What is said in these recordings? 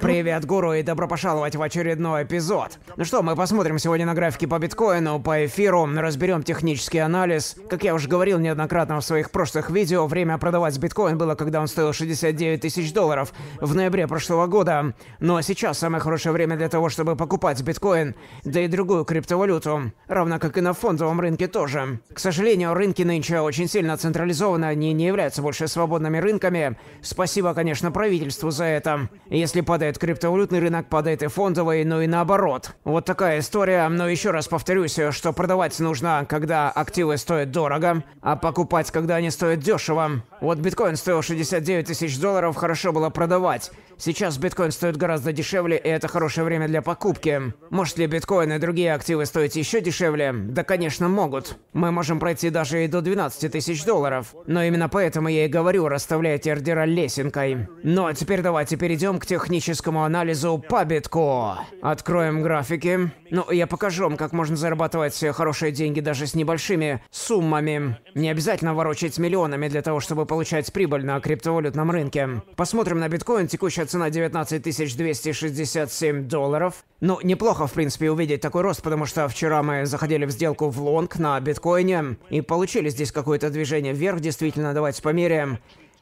Привет, гуру, и добро пожаловать в очередной эпизод. Ну что, мы посмотрим сегодня на графики по биткоину, по эфиру, разберем технический анализ. Как я уже говорил неоднократно в своих прошлых видео, время продавать биткоин было, когда он стоил 69 тысяч долларов в ноябре прошлого года. Но сейчас самое хорошее время для того, чтобы покупать биткоин, да и другую криптовалюту, равно как и на фондовом рынке тоже. К сожалению, рынки нынче очень сильно централизованы, они не являются больше свободными рынками. Спасибо, конечно, правительству за это. И если падает криптовалютный рынок, падает и фондовый, ну и наоборот. Вот такая история, но еще раз повторюсь, что продавать нужно, когда активы стоят дорого, а покупать, когда они стоят дешево. Вот биткоин стоил 69 тысяч долларов, хорошо было продавать. Сейчас биткоин стоит гораздо дешевле, и это хорошее время для покупки. Может ли биткоин и другие активы стоить еще дешевле? Да, конечно, могут. Мы можем пройти даже и до 12 тысяч долларов. Но именно поэтому я и говорю, расставляйте ордера лесенкой. Ну а теперь давайте перейдем к техническому анализу по битку. Откроем графики. Ну, я покажу вам, как можно зарабатывать хорошие деньги даже с небольшими суммами. Не обязательно ворочать миллионами для того, чтобы получать прибыль на криптовалютном рынке. Посмотрим на биткоин текущая цена 19 267 долларов. Ну, неплохо, в принципе, увидеть такой рост, потому что вчера мы заходили в сделку в лонг на биткоине и получили здесь какое-то движение вверх, действительно, давайте померяем.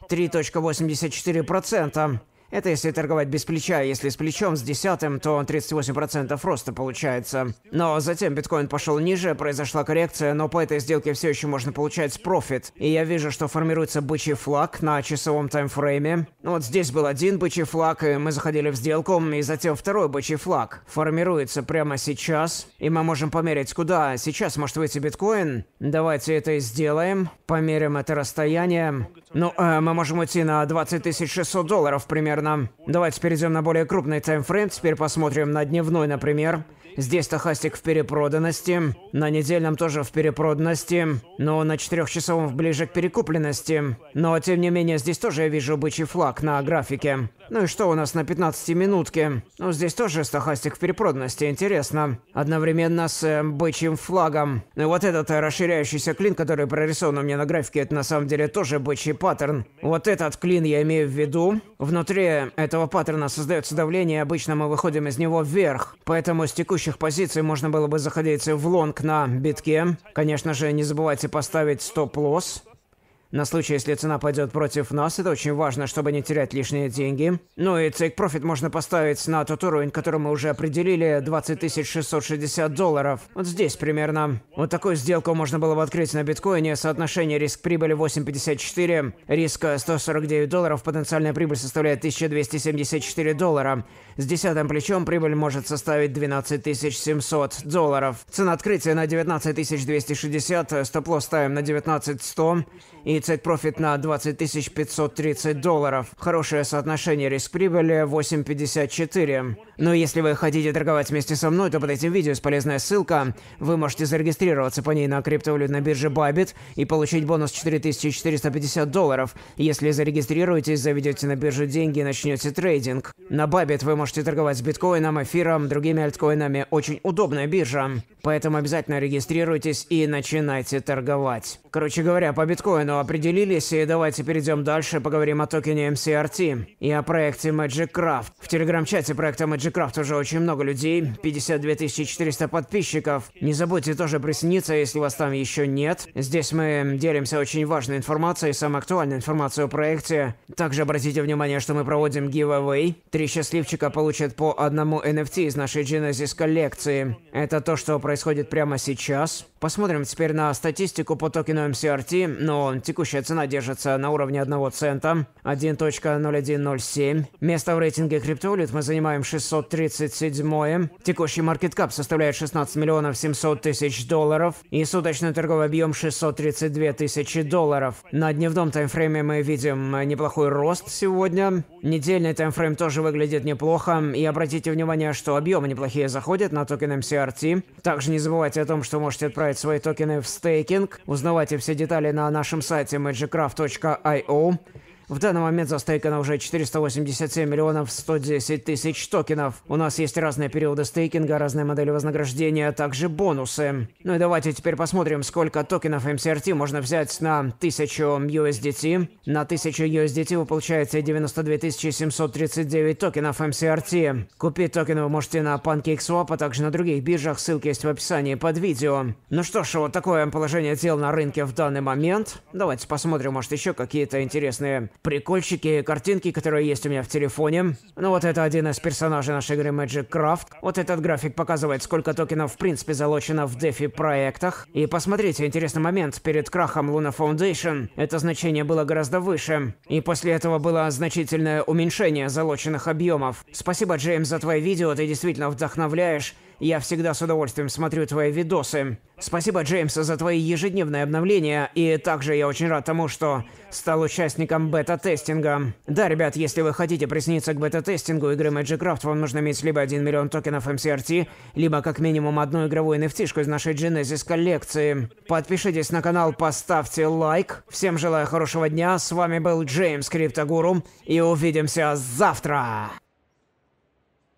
3.84%. Это если торговать без плеча, а если с плечом, с десятым, то 38% роста получается. Но затем биткоин пошел ниже, произошла коррекция, но по этой сделке все еще можно получать профит. И я вижу, что формируется бычий флаг на часовом таймфрейме. Вот здесь был один бычий флаг, и мы заходили в сделку, и затем второй бычий флаг. Формируется прямо сейчас, и мы можем померить, куда сейчас может выйти биткоин. Давайте это и сделаем. Померим это расстояние. Ну, э, мы можем уйти на 20 600 долларов примерно верно. Давайте перейдем на более крупный таймфрейм. Теперь посмотрим на дневной, например. Здесь стохастик в перепроданности, на недельном тоже в перепроданности, но на четырехчасовом ближе к перекупленности. Но тем не менее, здесь тоже я вижу бычий флаг на графике. Ну и что у нас на 15 минутке? Ну, здесь тоже стохастик в перепроданности, интересно. Одновременно с э, бычьим флагом. Ну и вот этот э, расширяющийся клин, который прорисован у меня на графике, это на самом деле тоже бычий паттерн. Вот этот клин я имею в виду. Внутри этого паттерна создается давление, обычно мы выходим из него вверх. Поэтому с текущих позиций можно было бы заходить в лонг на битке. Конечно же, не забывайте поставить стоп-лосс. На случай, если цена пойдет против нас, это очень важно, чтобы не терять лишние деньги. Ну и Take Profit можно поставить на тот уровень, который мы уже определили, 20 660 долларов. Вот здесь примерно. Вот такую сделку можно было бы открыть на биткоине. Соотношение риск-прибыли 8,54, риска 149 долларов, потенциальная прибыль составляет 1274 доллара. С десятым плечом прибыль может составить 12 700 долларов. Цена открытия на 19 260, стоп-лосс ставим на 19 100 и 30 профит на 20 530 долларов. Хорошее соотношение риск-прибыли 8,54. Но если вы хотите торговать вместе со мной, то под этим видео есть полезная ссылка. Вы можете зарегистрироваться по ней на криптовалютной бирже Bybit и получить бонус 4450 долларов. Если зарегистрируетесь, заведете на биржу деньги и начнете трейдинг. На Bybit вы можете торговать с биткоином, эфиром, другими альткоинами. Очень удобная биржа. Поэтому обязательно регистрируйтесь и начинайте торговать. Короче говоря, по биткоину определились, и давайте перейдем дальше, поговорим о токене MCRT и о проекте Magic Craft. В телеграм-чате проекта Magic Крафт уже очень много людей, 52 400 подписчиков. Не забудьте тоже присоединиться, если вас там еще нет. Здесь мы делимся очень важной информацией, самой актуальной информацией о проекте. Также обратите внимание, что мы проводим giveaway. Три счастливчика получат по одному NFT из нашей Genesis коллекции. Это то, что происходит прямо сейчас. Посмотрим теперь на статистику по токену MCRT. Но текущая цена держится на уровне 1 цента, 1.0107. Место в рейтинге криптовалют мы занимаем 637. Текущий market cap составляет 16 миллионов 700 тысяч долларов и суточный торговый объем 632 тысячи долларов. На дневном таймфрейме мы видим неплохой рост сегодня. Недельный таймфрейм тоже выглядит неплохо. И обратите внимание, что объемы неплохие заходят на токен MCRT. Также не забывайте о том, что можете отправить добавить свои токены в стейкинг. Узнавайте все детали на нашем сайте magicraft.io. В данный момент за стейкано уже 487 миллионов 110 тысяч токенов. У нас есть разные периоды стейкинга, разные модели вознаграждения, а также бонусы. Ну и давайте теперь посмотрим, сколько токенов MCRT можно взять на 1000 USDT. На 1000 USDT вы получаете 92 739 токенов MCRT. Купить токены вы можете на PancakeSwap, а также на других биржах, ссылки есть в описании под видео. Ну что ж, вот такое положение дел на рынке в данный момент. Давайте посмотрим, может еще какие-то интересные прикольчики, картинки, которые есть у меня в телефоне. Ну вот это один из персонажей нашей игры Magic Craft. Вот этот график показывает, сколько токенов в принципе залочено в DeFi проектах. И посмотрите, интересный момент, перед крахом Luna Foundation это значение было гораздо выше. И после этого было значительное уменьшение залоченных объемов. Спасибо, Джеймс, за твои видео, ты действительно вдохновляешь я всегда с удовольствием смотрю твои видосы. Спасибо, Джеймс, за твои ежедневные обновления, и также я очень рад тому, что стал участником бета-тестинга. Да, ребят, если вы хотите присниться к бета-тестингу игры Magic вам нужно иметь либо 1 миллион токенов MCRT, либо как минимум одну игровую nft из нашей Genesis коллекции. Подпишитесь на канал, поставьте лайк. Всем желаю хорошего дня, с вами был Джеймс Криптогуру, и увидимся завтра!